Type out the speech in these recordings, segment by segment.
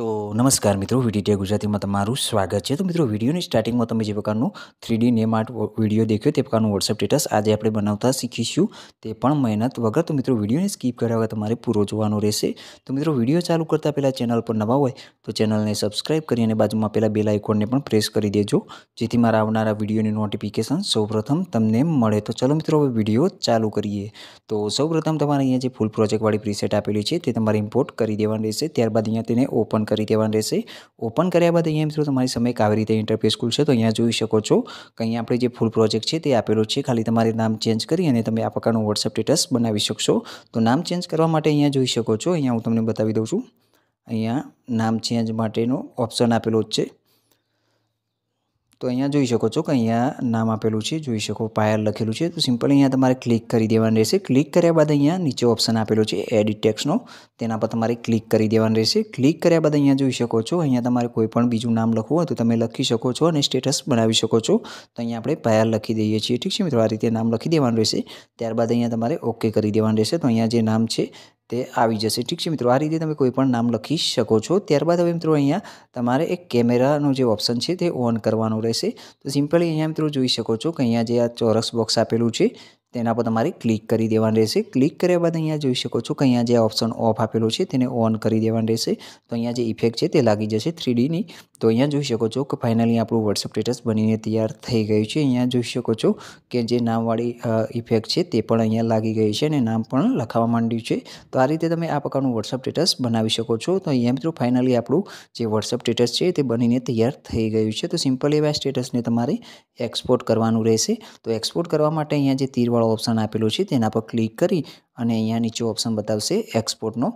તો નમસ્કાર મિત્રો વિડીટીયા ગુજરાતીમાં તમારું સ્વાગત છે તો મિત્રો વિડીયોની સ્ટાર્ટિંગમાં તમે જે પ્રકારનું થ્રીડી નેમ આર્ટ વિડીયો દેખ્યો તે પ્રકારનું વોટ્સઅપ સ્ટેટસ આજે આપણે બનાવતા શીખીશું તે પણ મહેનત વગર તો મિત્રો વિડીયોને સ્કીપ કર્યા વગર તમારે પૂરો જોવાનો રહેશે તો મિત્રો વિડીયો ચાલુ કરતાં પહેલાં ચેનલ પર નવા હોય તો ચેનલને સબસ્ક્રાઈબ કરી અને બાજુમાં પહેલાં બેલ આઇકોનને પણ પ્રેસ કરી દેજો જેથી મારા આવનારા વિડીયોની નોટિફિકેશન સૌપ્રથમ તમને મળે તો ચલો મિત્રો હવે વિડીયો ચાલુ કરીએ તો સૌપ્રથમ તમારે અહીંયા જે ફૂલ પ્રોજેક્ટવાળી પ્રીસેટ આપેલી છે તે તમારે ઇમ્પોર્ટ કરી દેવાની રહેશે ત્યારબાદ અહીંયા તેને ઓપન કરી દેવાનું રહેશે ઓપન કર્યા બાદ અહીંયા મિત્રો તમારી સમય એક આવી રીતે ઇન્ટરફેસ ખુલ છે તો અહીંયા જોઈ શકો છો કંઈ આપણે જે ફૂલ પ્રોજેક્ટ છે તે આપેલો છે ખાલી તમારે નામ ચેન્જ કરી અને તમે આ પ્રકારનું વોટ્સઅપ સ્ટેટસ બનાવી શકશો તો નામ ચેન્જ કરવા માટે અહીંયા જોઈ શકો છો અહીંયા હું તમને બતાવી દઉં છું અહીંયા નામ ચેન્જ માટેનો ઓપ્શન આપેલો જ છે તો અહીંયા જોઈ શકો છો કે અહીંયા નામ આપેલું છે જોઈ શકો પાયર લખેલું છે તો સિમ્પલ અહીંયા તમારે ક્લિક કરી દેવાનું રહેશે ક્લિક કર્યા બાદ અહીંયા નીચે ઓપ્શન આપેલો છે એડિટ ટેક્સનો તેના પર તમારે ક્લિક કરી દેવાનું રહેશે ક્લિક કર્યા બાદ અહીંયા જોઈ શકો છો અહીંયા તમારે કોઈ પણ બીજું નામ લખવું હોય તો તમે લખી શકો છો અને સ્ટેટસ બનાવી શકો છો તો અહીંયા આપણે પાયર લખી દઈએ છીએ ઠીક છે મિત્રો આ રીતે નામ લખી દેવાનું રહેશે ત્યારબાદ અહીંયા તમારે ઓકે કરી દેવાનું રહેશે તો અહીંયા જે નામ છે તે આવી જશે ઠીક છે મિત્રો આ રીતે તમે કોઈ પણ નામ લખી શકો છો ત્યારબાદ હવે મિત્રો અહીંયા તમારે એક કેમેરાનો જે ઓપ્શન છે તે ઓન કરવાનો રહેશે તો સિમ્પલી અહીંયા મિત્રો જોઈ શકો છો કે અહીંયા જે આ ચોરસ બોક્સ આપેલું છે તેના પર તમારે ક્લિક કરી દેવાનું રહેશે ક્લિક કર્યા બાદ અહીંયા જોઈ શકો છો કે અહીંયા જે ઓપ્શન ઓફ આપેલો છે તેને ઓન કરી દેવાનું રહેશે તો અહીંયા જે ઇફેક્ટ છે તે લાગી જશે થ્રીડીની તો અહીંયા જોઈ શકો છો કે ફાઇનલી આપણું વોટ્સઅપ સ્ટેટસ બનીને તૈયાર થઈ ગયું છે અહીંયા જોઈ શકો છો કે જે નામવાળી ઇફેક્ટ છે તે પણ અહીંયા લાગી ગઈ છે અને નામ પણ લખાવા માંડ્યું છે તો આ રીતે તમે આ પ્રકારનું વોટ્સઅપ સ્ટેટસ બનાવી શકો છો તો અહીંયા મિત્રો ફાઇનલી આપણું જે વોટ્સઅપ સ્ટેટસ છે તે બનીને તૈયાર થઈ ગયું છે તો સિમ્પલ એવા સ્ટેટસને તમારે એક્સપોર્ટ કરવાનું રહેશે તો એક્સપોર્ટ કરવા માટે અહીંયા જે તીરવાળું વાળો ઓપ્શન આપેલો છે તેના પર ક્લિક કરી અને અહીંયા નીચે ઓપ્શન બતાવશે એક્સપોર્ટનો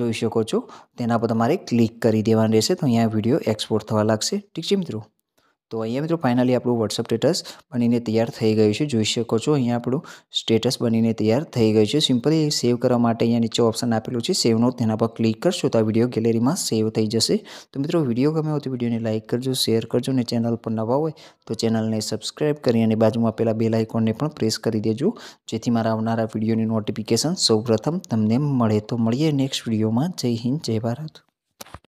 જોઈ શકો છો તેના પર તમારે ક્લિક કરી દેવાનું રહેશે તો અહીંયા વિડીયો એક્સપોર્ટ થવા લાગશે ઠીક છે મિત્રો તો અહીંયા મિત્રો ફાઇનલી આપણું વોટ્સઅપ સ્ટેટસ બનીને તૈયાર થઈ ગયું છે જોઈ શકો છો અહીંયા આપણું સ્ટેટસ બનીને તૈયાર થઈ ગયું છે સિમ્પલી સેવ કરવા માટે અહીંયા નીચે ઓપ્શન આપેલું છે સેવનો તેના પર ક્લિક કરશો તો આ વિડીયો ગેલેરીમાં સેવ થઈ જશે તો મિત્રો વિડીયો ગમે હોય તો વિડીયોને લાઇક કરજો શેર કરજો અને ચેનલ પર નવા હોય તો ચેનલને સબસ્ક્રાઇબ કરી અને બાજુમાં આપેલા બે લાઇકોનને પણ પ્રેસ કરી દેજો જેથી મારા આવનારા વિડીયોની નોટિફિકેશન સૌપ્રથમ તમને મળે તો મળીએ નેક્સ્ટ વિડીયોમાં જય હિન્દ જય ભારત